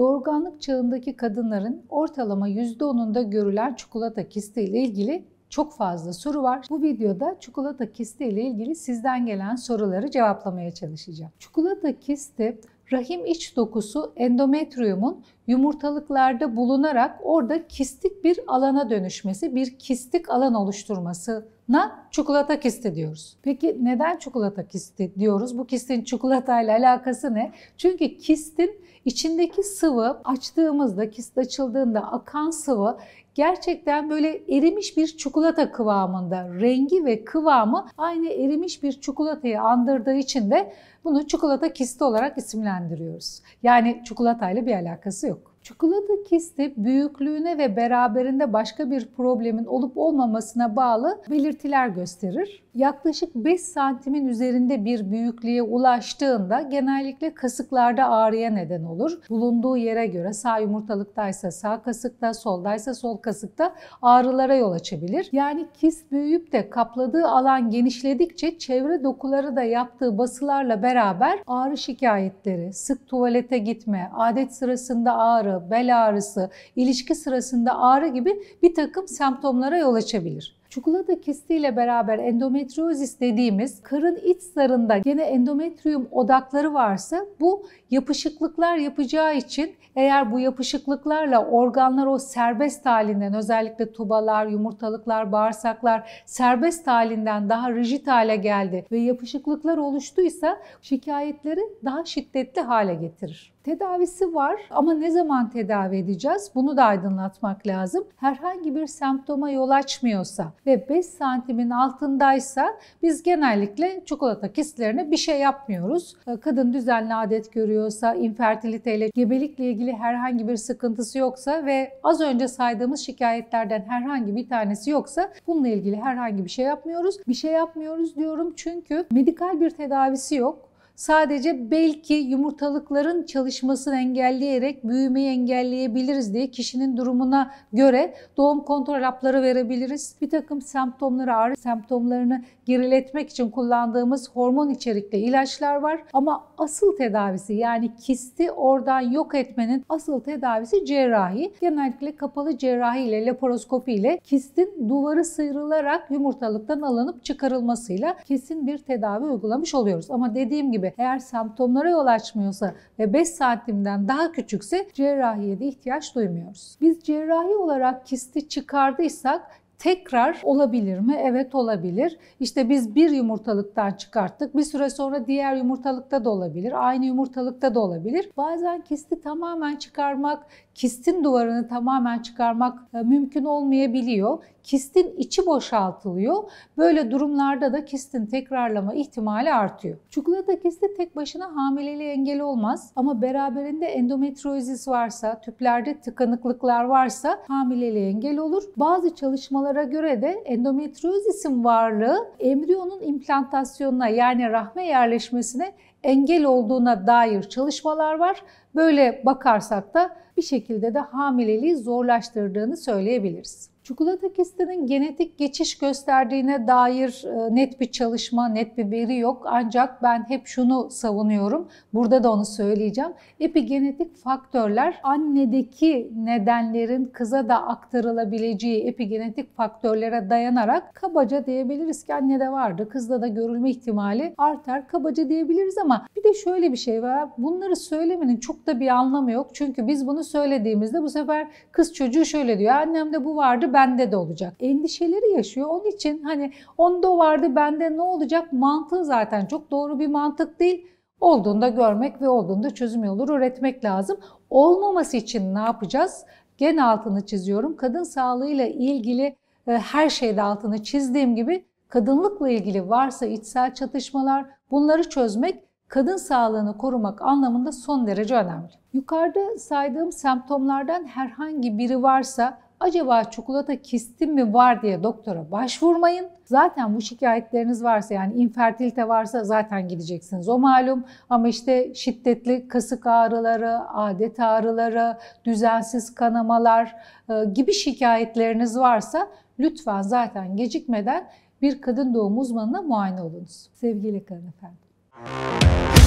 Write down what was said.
doğurganlık çağındaki kadınların ortalama %10'unda görülen çikolata kisti ile ilgili çok fazla soru var. Bu videoda çikolata kisti ile ilgili sizden gelen soruları cevaplamaya çalışacağım. Çikolata kisti rahim iç dokusu endometriyumun yumurtalıklarda bulunarak orada kistik bir alana dönüşmesi, bir kistik alan oluşturmasına çikolata kisti diyoruz. Peki neden çikolata kisti diyoruz? Bu kistin çikolatayla alakası ne? Çünkü kistin içindeki sıvı açtığımızda, kist açıldığında akan sıvı gerçekten böyle erimiş bir çikolata kıvamında. Rengi ve kıvamı aynı erimiş bir çikolatayı andırdığı için de bunu çikolata kisti olarak isimlendiriyoruz. Yani çikolatayla bir alakası yok. Çikolata kisti büyüklüğüne ve beraberinde başka bir problemin olup olmamasına bağlı belirtiler gösterir. Yaklaşık 5 santimin üzerinde bir büyüklüğe ulaştığında genellikle kasıklarda ağrıya neden olur. Bulunduğu yere göre sağ yumurtalıktaysa sağ kasıkta, soldaysa sol kasıkta ağrılara yol açabilir. Yani kist büyüyüp de kapladığı alan genişledikçe çevre dokuları da yaptığı basılarla beraber ağrı şikayetleri, sık tuvalete gitme, adet sırasında ağrı, ağrı, bel ağrısı, ilişki sırasında ağrı gibi bir takım semptomlara yol açabilir. Çukulada kistiyle beraber endometriozis dediğimiz karın iç zarında gene endometrium odakları varsa bu yapışıklıklar yapacağı için eğer bu yapışıklıklarla organlar o serbest halinden özellikle tubalar, yumurtalıklar, bağırsaklar serbest halinden daha rigid hale geldi ve yapışıklıklar oluştuysa şikayetleri daha şiddetli hale getirir. Tedavisi var ama ne zaman tedavi edeceğiz? Bunu da aydınlatmak lazım. Herhangi bir semptoma yol açmıyorsa, ve 5 santimin altındaysa biz genellikle çikolata kistlerine bir şey yapmıyoruz. Ee, kadın düzenli adet görüyorsa, infertiliteyle, gebelikle ilgili herhangi bir sıkıntısı yoksa ve az önce saydığımız şikayetlerden herhangi bir tanesi yoksa bununla ilgili herhangi bir şey yapmıyoruz. Bir şey yapmıyoruz diyorum çünkü medikal bir tedavisi yok sadece belki yumurtalıkların çalışmasını engelleyerek büyümeyi engelleyebiliriz diye kişinin durumuna göre doğum kontrol hapları verebiliriz. Bir takım semptomları, ağrı semptomlarını geriletmek için kullandığımız hormon içerikli ilaçlar var. Ama asıl tedavisi yani kisti oradan yok etmenin asıl tedavisi cerrahi. Genellikle kapalı cerrahi ile laparoskopi ile kistin duvarı sıyrılarak yumurtalıktan alınıp çıkarılmasıyla kesin bir tedavi uygulamış oluyoruz. Ama dediğim gibi eğer semptomlara yol açmıyorsa ve 5 santimden daha küçükse cerrahiye de ihtiyaç duymuyoruz. Biz cerrahi olarak kisti çıkardıysak tekrar olabilir mi? Evet olabilir. İşte biz bir yumurtalıktan çıkarttık. Bir süre sonra diğer yumurtalıkta da olabilir. Aynı yumurtalıkta da olabilir. Bazen kisti tamamen çıkarmak kistin duvarını tamamen çıkarmak e, mümkün olmayabiliyor. Kistin içi boşaltılıyor. Böyle durumlarda da kistin tekrarlama ihtimali artıyor. Çikolata kisti tek başına hamileliğe engel olmaz ama beraberinde endometriozis varsa, tüplerde tıkanıklıklar varsa hamileliğe engel olur. Bazı çalışmalara göre de endometriozisin varlığı embriyonun implantasyonuna yani rahme yerleşmesine engel olduğuna dair çalışmalar var. Böyle bakarsak da bir şekilde de hamileliği zorlaştırdığını söyleyebiliriz. Çikolata kistinin genetik geçiş gösterdiğine dair e, net bir çalışma, net bir veri yok. Ancak ben hep şunu savunuyorum. Burada da onu söyleyeceğim. Epigenetik faktörler annedeki nedenlerin kıza da aktarılabileceği epigenetik faktörlere dayanarak kabaca diyebiliriz ki annede vardı, kızda da görülme ihtimali artar. Kabaca diyebiliriz ama bir de şöyle bir şey var. Bunları söylemenin çok da bir anlamı yok. Çünkü biz bunu söylediğimizde bu sefer kız çocuğu şöyle diyor. Annemde bu vardı, ben bende de olacak. Endişeleri yaşıyor. Onun için hani onda vardı bende ne olacak mantığı zaten çok doğru bir mantık değil. Olduğunda görmek ve olduğunda çözüm yolları üretmek lazım. Olmaması için ne yapacağız? Gene altını çiziyorum. Kadın sağlığıyla ilgili e, her şeyde altını çizdiğim gibi kadınlıkla ilgili varsa içsel çatışmalar bunları çözmek kadın sağlığını korumak anlamında son derece önemli. Yukarıda saydığım semptomlardan herhangi biri varsa acaba çikolata kistim mi var diye doktora başvurmayın. Zaten bu şikayetleriniz varsa yani infertilite varsa zaten gideceksiniz o malum. Ama işte şiddetli kasık ağrıları, adet ağrıları, düzensiz kanamalar e, gibi şikayetleriniz varsa lütfen zaten gecikmeden bir kadın doğum uzmanına muayene olunuz. Sevgili kalın efendim.